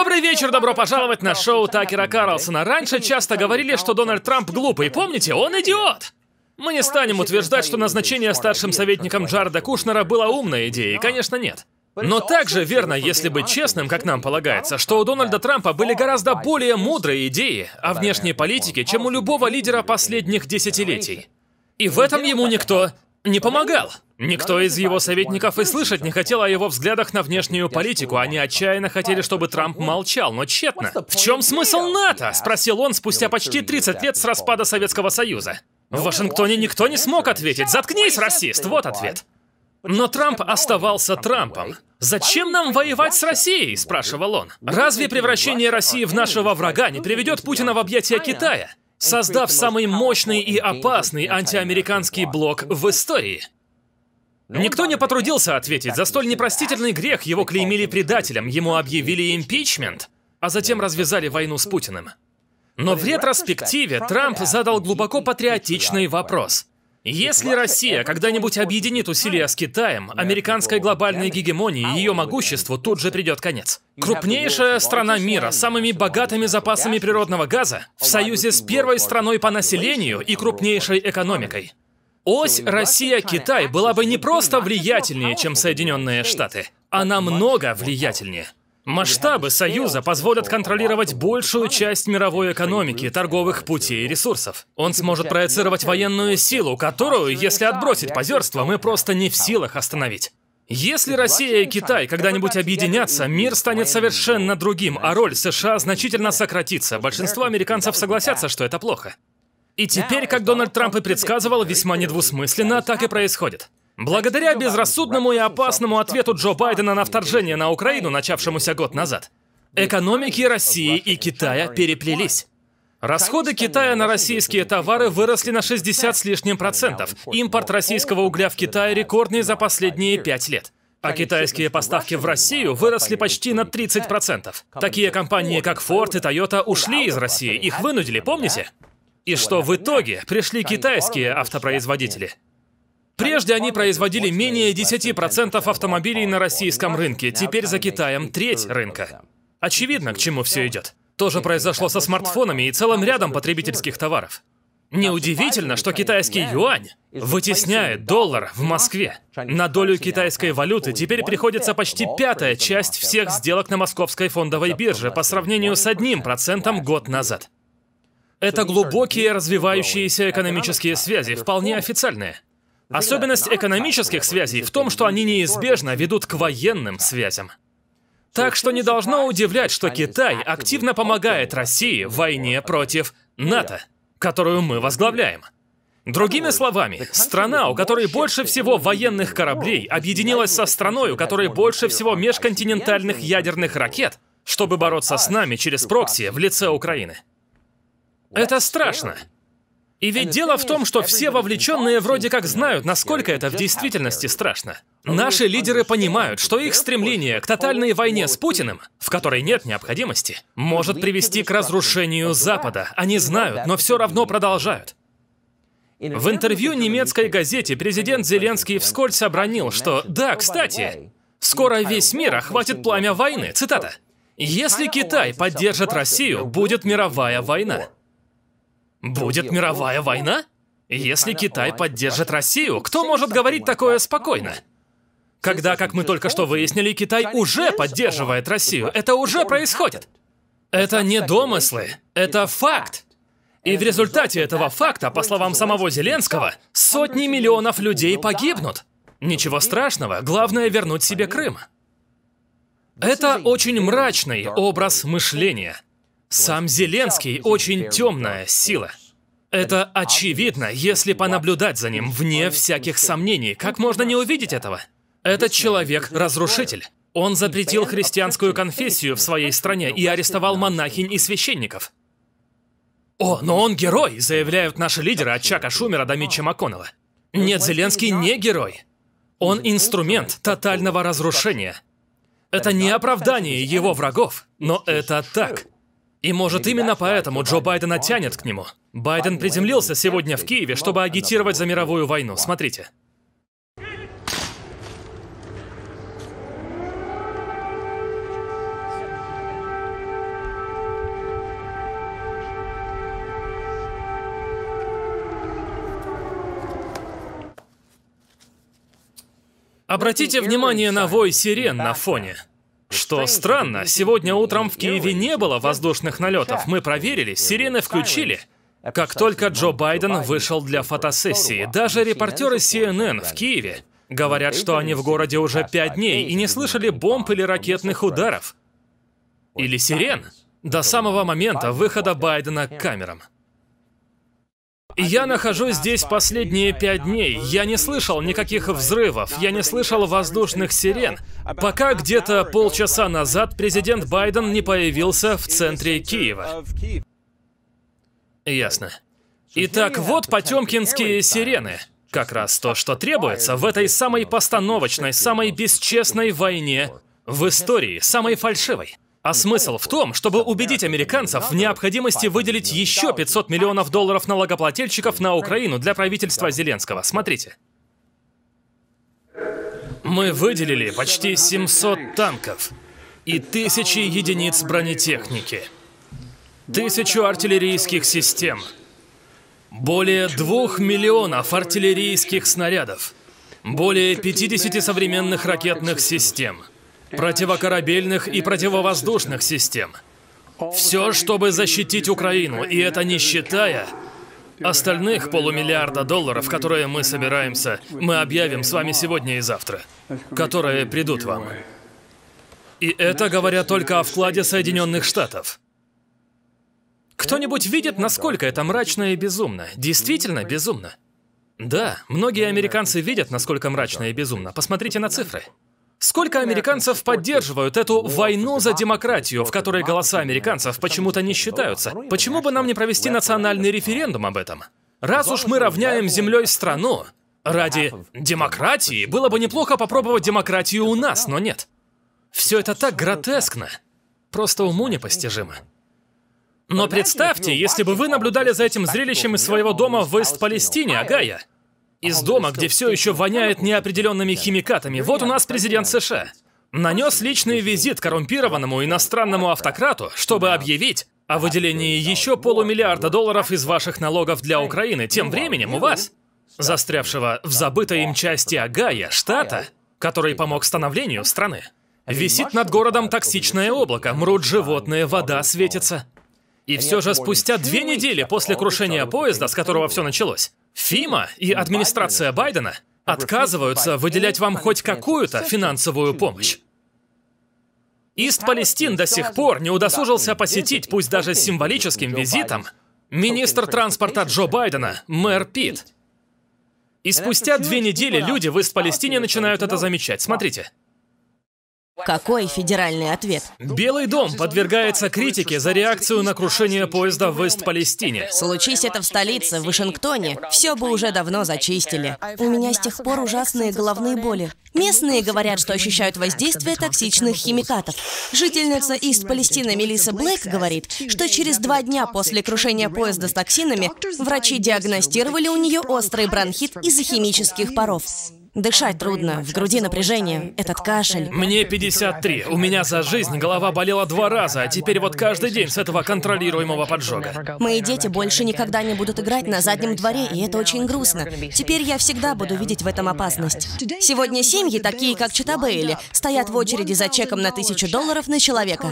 Добрый вечер, добро пожаловать на шоу Такера Карлсона. Раньше часто говорили, что Дональд Трамп глупый. Помните, он идиот! Мы не станем утверждать, что назначение старшим советником Джарда Кушнера было умной идеей. Конечно, нет. Но также верно, если быть честным, как нам полагается, что у Дональда Трампа были гораздо более мудрые идеи о внешней политике, чем у любого лидера последних десятилетий. И в этом ему никто не помогал. Никто из его советников и слышать не хотел о его взглядах на внешнюю политику. Они отчаянно хотели, чтобы Трамп молчал, но тщетно. «В чем смысл НАТО?» — спросил он спустя почти 30 лет с распада Советского Союза. В Вашингтоне никто не смог ответить. «Заткнись, расист!» — вот ответ. Но Трамп оставался Трампом. «Зачем нам воевать с Россией?» – спрашивал он. «Разве превращение России в нашего врага не приведет Путина в объятия Китая, создав самый мощный и опасный антиамериканский блок в истории?» Ну Никто не потрудился ответить. За столь непростительный грех его клеймили предателем, ему объявили импичмент, а затем развязали войну с Путиным. Но в ретроспективе Трамп задал глубоко патриотичный вопрос. Если Россия когда-нибудь объединит усилия с Китаем, американской глобальной гегемонии и ее могуществу тут же придет конец. Крупнейшая страна мира с самыми богатыми запасами природного газа в союзе с первой страной по населению и крупнейшей экономикой. Ось Россия-Китай была бы не просто влиятельнее, чем Соединенные Штаты, а намного влиятельнее. Масштабы Союза позволят контролировать большую часть мировой экономики, торговых путей и ресурсов. Он сможет проецировать военную силу, которую, если отбросить позерство, мы просто не в силах остановить. Если Россия и Китай когда-нибудь объединятся, мир станет совершенно другим, а роль США значительно сократится. Большинство американцев согласятся, что это плохо. И теперь, как Дональд Трамп и предсказывал, весьма недвусмысленно так и происходит. Благодаря безрассудному и опасному ответу Джо Байдена на вторжение на Украину, начавшемуся год назад, экономики России и Китая переплелись. Расходы Китая на российские товары выросли на 60 с лишним процентов. Импорт российского угля в Китай рекордный за последние пять лет. А китайские поставки в Россию выросли почти на 30%. Такие компании, как Ford и Toyota, ушли из России. Их вынудили, помните? И что в итоге пришли китайские автопроизводители. Прежде они производили менее 10% автомобилей на российском рынке, теперь за Китаем треть рынка. Очевидно, к чему все идет. То же произошло со смартфонами и целым рядом потребительских товаров. Неудивительно, что китайский юань вытесняет доллар в Москве. На долю китайской валюты теперь приходится почти пятая часть всех сделок на московской фондовой бирже по сравнению с одним процентом год назад. Это глубокие развивающиеся экономические связи, вполне официальные. Особенность экономических связей в том, что они неизбежно ведут к военным связям. Так что не должно удивлять, что Китай активно помогает России в войне против НАТО, которую мы возглавляем. Другими словами, страна, у которой больше всего военных кораблей, объединилась со страной, у которой больше всего межконтинентальных ядерных ракет, чтобы бороться с нами через прокси в лице Украины. Это страшно. И ведь дело в том, что все вовлеченные вроде как знают, насколько это в действительности страшно. Наши лидеры понимают, что их стремление к тотальной войне с Путиным, в которой нет необходимости, может привести к разрушению Запада. Они знают, но все равно продолжают. В интервью немецкой газете президент Зеленский вскользь обронил, что «Да, кстати, скоро весь мир охватит пламя войны», цитата. «Если Китай поддержит Россию, будет мировая война». Будет мировая война? Если Китай поддержит Россию, кто может говорить такое спокойно? Когда, как мы только что выяснили, Китай уже поддерживает Россию. Это уже происходит. Это не домыслы, это факт. И в результате этого факта, по словам самого Зеленского, сотни миллионов людей ну погибнут. Ну, Ничего страшного, главное вернуть себе Крым. Это очень мрачный образ мышления – сам Зеленский очень темная сила. Это очевидно, если понаблюдать за ним, вне всяких сомнений. Как можно не увидеть этого? Этот человек-разрушитель. Он запретил христианскую конфессию в своей стране и арестовал монахинь и священников. «О, но он герой!» – заявляют наши лидеры от Чака Шумера до Митча МакКоннелла. Нет, Зеленский не герой. Он инструмент тотального разрушения. Это не оправдание его врагов, но это так. И может именно поэтому Джо Байдена тянет к нему. Байден приземлился сегодня в Киеве, чтобы агитировать за мировую войну. Смотрите. Обратите внимание на вой сирен на фоне что странно, сегодня утром в Киеве не было воздушных налетов. Мы проверили, сирены включили. Как только Джо Байден вышел для фотосессии, даже репортеры CNN в Киеве говорят, что они в городе уже пять дней и не слышали бомб или ракетных ударов. Или сирен. До самого момента выхода Байдена к хм. камерам. Я нахожусь здесь последние пять дней. Я не слышал никаких взрывов, я не слышал воздушных сирен. Пока где-то полчаса назад президент Байден не появился в центре Киева. Ясно. Итак, вот потемкинские сирены. Как раз то, что требуется в этой самой постановочной, самой бесчестной войне в истории, самой фальшивой. А смысл в том, чтобы убедить американцев в необходимости выделить еще 500 миллионов долларов налогоплательщиков на Украину для правительства Зеленского. Смотрите. Мы выделили почти 700 танков и тысячи единиц бронетехники, тысячу артиллерийских систем, более двух миллионов артиллерийских снарядов, более 50 современных ракетных систем – противокорабельных и противовоздушных систем. Все, чтобы защитить Украину, и это не считая остальных полумиллиарда долларов, которые мы собираемся, мы объявим с вами сегодня и завтра, которые придут вам. И это говоря только о вкладе Соединенных Штатов. Кто-нибудь видит, насколько это мрачно и безумно? Действительно безумно? Да, многие американцы видят, насколько мрачно и безумно. Посмотрите на цифры. Сколько американцев поддерживают эту войну за демократию, в которой голоса американцев почему-то не считаются? Почему бы нам не провести национальный референдум об этом? Раз уж мы равняем землей страну, ради демократии было бы неплохо попробовать демократию у нас, но нет. Все это так гротескно. Просто уму непостижимо. Но представьте, если бы вы наблюдали за этим зрелищем из своего дома в Вест-Палестине, Агая. Из дома, где все еще воняет неопределенными химикатами, вот у нас президент США. Нанес личный визит коррумпированному иностранному автократу, чтобы объявить о выделении еще полумиллиарда долларов из ваших налогов для Украины. Тем ну временем у ну, вас, застрявшего в забытой им части Агая, штата, который помог становлению страны, висит над городом токсичное облако, мрут животные, вода светится. И все же спустя две недели после крушения поезда, с которого все началось, ФИМА и ну, администрация Байдена отказываются выделять вам хоть какую-то финансовую помощь. Ист Палестин до сих пор не удосужился посетить, пусть даже символическим визитом, министр транспорта Джо Байдена, мэр Пит. И спустя две недели люди в Ист-Палестине начинают это замечать. Смотрите. Какой федеральный ответ? Белый дом подвергается критике за реакцию на крушение поезда в Вест-Палестине. Случись это в столице, в Вашингтоне, все бы уже давно зачистили. У меня с тех пор ужасные головные боли. Местные говорят, что ощущают воздействие токсичных химикатов. Жительница из Палестины Мелиса Блэк говорит, что через два дня после крушения поезда с токсинами врачи диагностировали у нее острый бронхит из-за химических паров. Дышать трудно, в груди напряжение, этот кашель. Мне 53, у меня за жизнь голова болела два раза, а теперь вот каждый день с этого контролируемого поджога. Мои дети больше никогда не будут играть на заднем дворе, и это очень грустно. Теперь я всегда буду видеть в этом опасность. Сегодня семьи, такие как Читабейли, стоят в очереди за чеком на тысячу долларов на человека.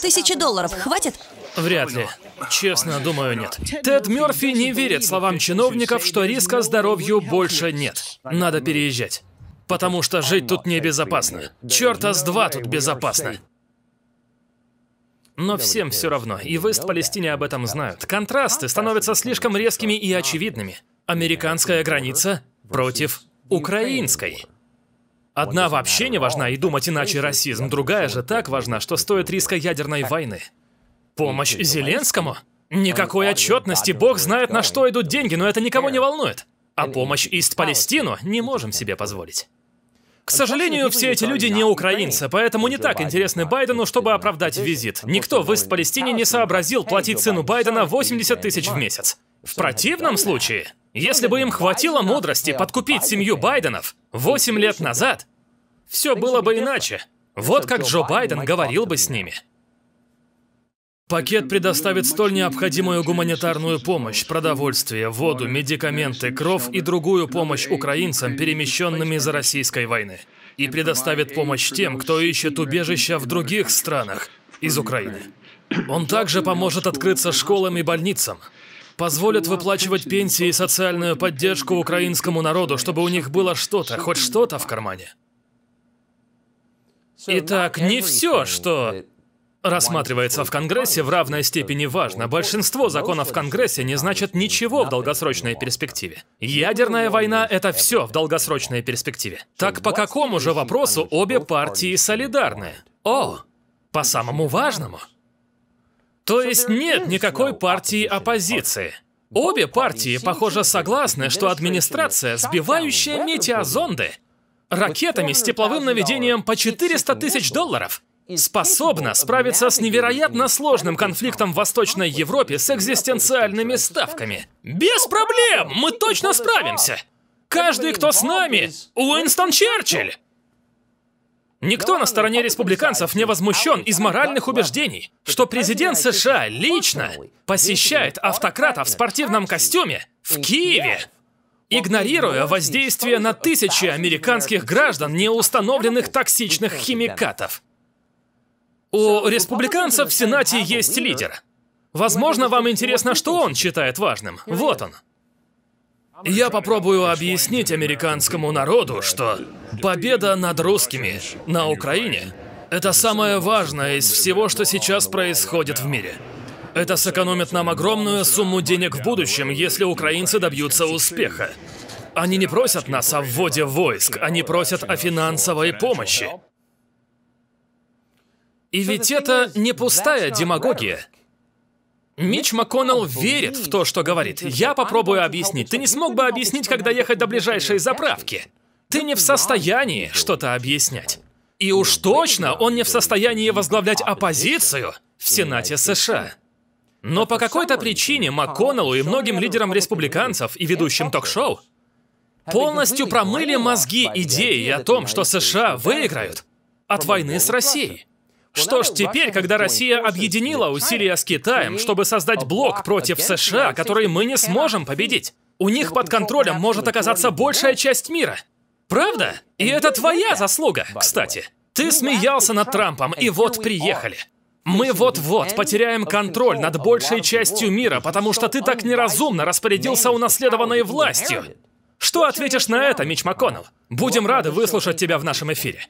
Тысячи долларов хватит? Вряд ли. Честно, думаю, нет. Тед Мерфи не верит словам чиновников, что риска здоровью больше нет. Надо ну. переезжать. Потому что жить тут небезопасно. Черт, а с два тут безопасно. Но ну всем все равно, ну и в Ист-Палестине об этом знают. Контрасты становятся слишком резкими и очевидными. Американская граница против украинской. Одна вообще не важна, и думать иначе расизм, другая же так важна, что стоит риска ядерной войны. Помощь Зеленскому? Никакой отчетности, бог знает, на что идут деньги, но это никого не волнует а помощь Ист-Палестину не можем себе позволить. К сожалению, все эти люди не украинцы, поэтому не так интересны Байдену, чтобы оправдать визит. Никто в Ист-Палестине не сообразил платить сыну Байдена 80 тысяч в месяц. В противном случае, если бы им хватило мудрости подкупить семью Байденов 8 лет назад, все было бы иначе. Вот как Джо Байден говорил бы с ними. Пакет предоставит столь необходимую гуманитарную помощь, продовольствие, воду, медикаменты, кровь и другую помощь украинцам, перемещенным из-за российской войны. И предоставит помощь тем, кто ищет убежища в других странах из Украины. Он также поможет открыться школам и больницам, позволит выплачивать пенсии и социальную поддержку украинскому народу, чтобы у них было что-то, хоть что-то в кармане. Итак, не все, что рассматривается в Конгрессе в равной степени важно. Большинство законов в Конгрессе не значит ничего в долгосрочной перспективе. Ядерная война — это все в долгосрочной перспективе. Так по какому же вопросу обе партии солидарны? О, по самому важному. То есть нет никакой партии оппозиции. Обе партии, похоже, согласны, что администрация, сбивающая метеозонды, ракетами с тепловым наведением по 400 тысяч долларов, способна справиться с невероятно сложным конфликтом в Восточной Европе с экзистенциальными ставками. Без проблем! Мы точно справимся! Каждый, кто с нами, Уинстон ну, Черчилль! Ну, ну, Никто на стороне республиканцев не возмущен из моральных убеждений, что президент США лично посещает автократа в спортивном костюме в Киеве, игнорируя воздействие на тысячи американских граждан неустановленных токсичных химикатов. У республиканцев в Сенате есть лидер. Возможно, вам интересно, что он считает важным. Вот он. Я попробую объяснить американскому народу, что победа над русскими на Украине – это самое важное из всего, что сейчас происходит в мире. Это сэкономит нам огромную сумму денег в будущем, если украинцы добьются успеха. Они не просят нас о вводе войск, они просят о финансовой помощи. И ведь это не пустая демагогия. Мич МакКоннелл верит в то, что говорит. Я попробую объяснить. Ты не смог бы объяснить, когда ехать до ближайшей заправки. Ты не в состоянии что-то объяснять. И ну, уж точно он не в состоянии возглавлять а оппозицию в Сенате США. Но по а какой-то причине МакКоннеллу и многим лидерам республиканцев и ведущим ток-шоу а полностью промыли мозги идеей о том, что США выиграют от войны с Россией. Что ж, теперь, когда Россия объединила усилия с Китаем, чтобы создать блок против США, который мы не сможем победить, у них под контролем может оказаться большая часть мира. Правда? И это твоя заслуга, кстати. Ты смеялся над Трампом, и вот приехали. Мы вот-вот потеряем контроль над большей частью мира, потому что ты так неразумно распорядился унаследованной властью. Что ответишь на это, Мич МакКоннелл? Будем рады выслушать тебя в нашем эфире.